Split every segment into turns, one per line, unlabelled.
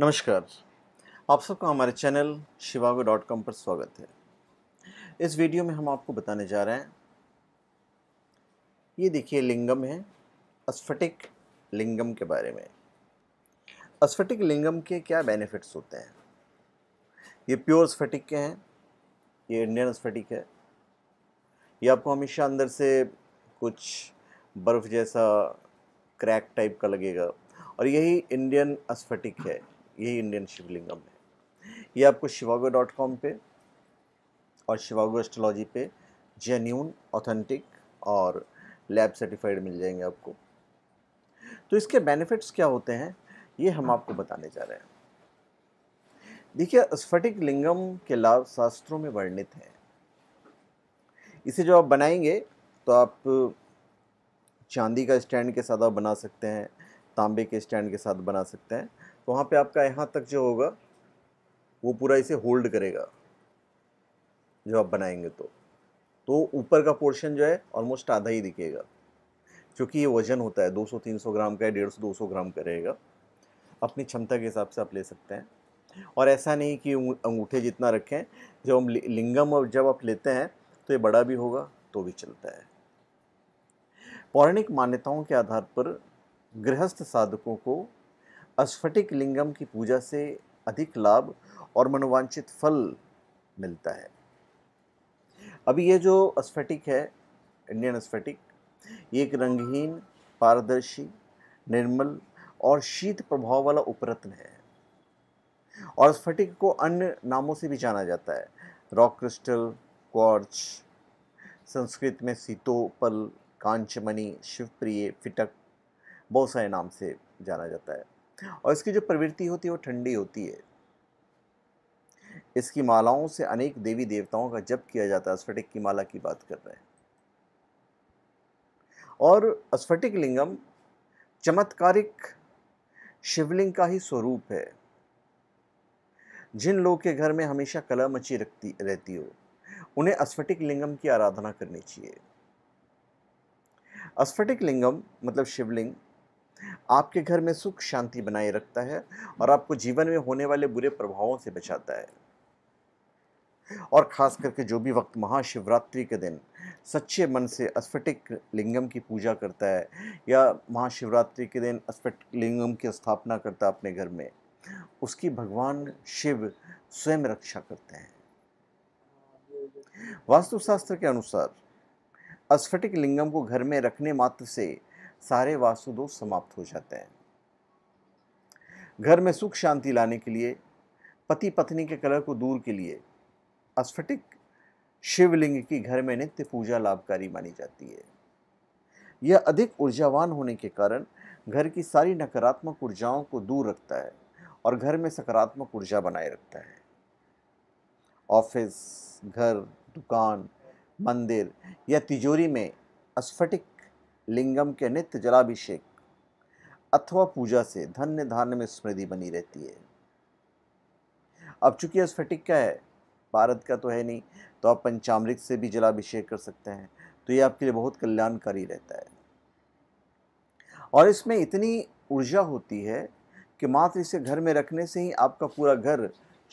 नमस्कार आप सबका हमारे चैनल शिवागो डॉट कॉम पर स्वागत है इस वीडियो में हम आपको बताने जा रहे हैं ये देखिए लिंगम है अस्फटिक लिंगम के बारे में अस्फटिक लिंगम के क्या बेनिफिट्स होते हैं ये प्योर अस्फटिक के हैं ये इंडियन अस्फटिक है ये आपको हमेशा अंदर से कुछ बर्फ़ जैसा क्रैक टाइप का लगेगा और यही इंडियन अस्फटिक है यही इंडियन शिवलिंगम है ये आपको शिवागो डॉट कॉम पर और शिवागो एस्ट्रोलॉजी पे जेन्यून ऑथेंटिक और लैब सर्टिफाइड मिल जाएंगे आपको तो इसके बेनिफिट्स क्या होते हैं ये हम आपको बताने जा रहे हैं देखिए स्फटिक लिंगम के लाभ शास्त्रों में वर्णित हैं इसे जो आप बनाएंगे तो आप चांदी का स्टैंड के साथ आप बना सकते हैं तांबे के स्टैंड के साथ बना सकते हैं तो वहाँ पे आपका यहाँ तक जो होगा वो पूरा इसे होल्ड करेगा जो आप बनाएंगे तो तो ऊपर का पोर्शन जो है ऑलमोस्ट आधा ही दिखेगा क्योंकि ये वजन होता है 200-300 ग्राम का है डेढ़ सौ ग्राम का रहेगा अपनी क्षमता के हिसाब से आप ले सकते हैं और ऐसा नहीं कि अंगूठे जितना रखें जब हम लिंगम जब आप लेते हैं तो ये बड़ा भी होगा तो भी चलता है पौराणिक मान्यताओं के आधार पर गृहस्थ साधकों को अस्फटिक लिंगम की पूजा से अधिक लाभ और मनोवांछित फल मिलता है अभी ये जो अस्फटिक है इंडियन अस्फटिक ये एक रंगहीन पारदर्शी निर्मल और शीत प्रभाव वाला उपरत्न है और स्फटिक को अन्य नामों से भी जाना जाता है रॉक क्रिस्टल क्वार्च संस्कृत में सीतोपल कांचमणि शिवप्रिय फिटक बहुत सारे नाम से जाना जाता है और इसकी जो प्रवृत्ति होती है वो ठंडी होती है इसकी मालाओं से अनेक देवी देवताओं का जप किया जाता है स्फटिक की माला की बात कर रहे हैं और स्फटिक लिंगम चमत्कारिक शिवलिंग का ही स्वरूप है जिन लोग के घर में हमेशा कला मची रखती रहती हो उन्हें अस्फटिक लिंगम की आराधना करनी चाहिए अस्फटिक लिंगम मतलब शिवलिंग आपके घर में सुख शांति बनाए रखता है और आपको जीवन में होने वाले बुरे प्रभावों से बचाता है और ख़ास करके जो भी वक्त महाशिवरात्रि के दिन सच्चे मन से अस्फटिक लिंगम की पूजा करता है या महाशिवरात्रि के दिन अस्फटिक लिंगम की स्थापना करता है अपने घर में उसकी भगवान शिव स्वयं रक्षा करते हैं वास्तुशास्त्र के अनुसार अस्फटिक लिंगम को घर में रखने मात्र से सारे वास्तुदोष समाप्त हो जाते हैं घर में सुख शांति लाने के लिए पति पत्नी के कलह को दूर के लिए अस्फटिक शिवलिंग की घर में नित्य पूजा लाभकारी मानी जाती है यह अधिक ऊर्जावान होने के कारण घर की सारी नकारात्मक ऊर्जाओं को दूर रखता है और घर में सकारात्मक ऊर्जा बनाए रखता है ऑफिस घर दुकान मंदिर या तिजोरी में अस्फटिक लिंगम के नित्य जलाभिषेक अथवा पूजा से धन्य धान्य में स्मृति बनी रहती है अब चूंकि स्फटिक का है भारत का तो है नहीं तो आप पंचामृत से भी जलाभिषेक कर सकते हैं तो ये आपके लिए बहुत कल्याणकारी रहता है और इसमें इतनी ऊर्जा होती है कि मात्र इसे घर में रखने से ही आपका पूरा घर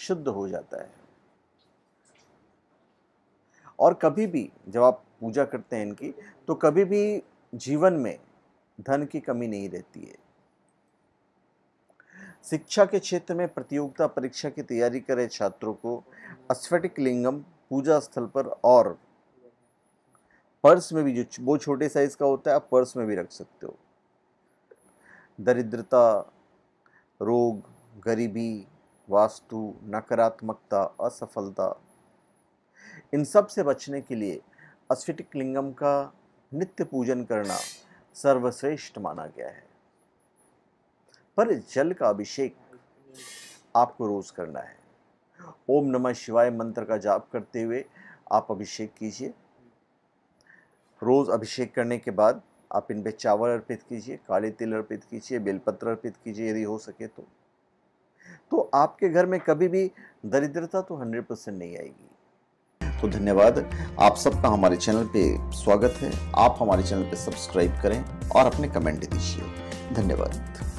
शुद्ध हो जाता है और कभी भी जब आप पूजा करते हैं इनकी तो कभी भी जीवन में धन की कमी नहीं रहती है शिक्षा के क्षेत्र में प्रतियोगिता परीक्षा की तैयारी करे छात्रों को अस्फेटिक लिंगम पूजा स्थल पर और पर्स में भी जो वो छोटे साइज का होता है आप पर्स में भी रख सकते हो दरिद्रता रोग गरीबी वास्तु नकारात्मकता असफलता इन सब से बचने के लिए अस्फिटिक लिंगम का नित्य पूजन करना सर्वश्रेष्ठ माना गया है पर जल का अभिषेक आपको रोज करना है ओम नमः शिवाय मंत्र का जाप करते हुए आप अभिषेक कीजिए रोज़ अभिषेक करने के बाद आप इन पे चावल अर्पित कीजिए काले तिल अर्पित कीजिए बेलपत्र अर्पित कीजिए यदि हो सके तो तो आपके घर में कभी भी दरिद्रता तो हंड्रेड परसेंट नहीं आएगी तो धन्यवाद आप सबका हमारे चैनल पे स्वागत है आप हमारे चैनल पे सब्सक्राइब करें और अपने कमेंट दीजिए धन्यवाद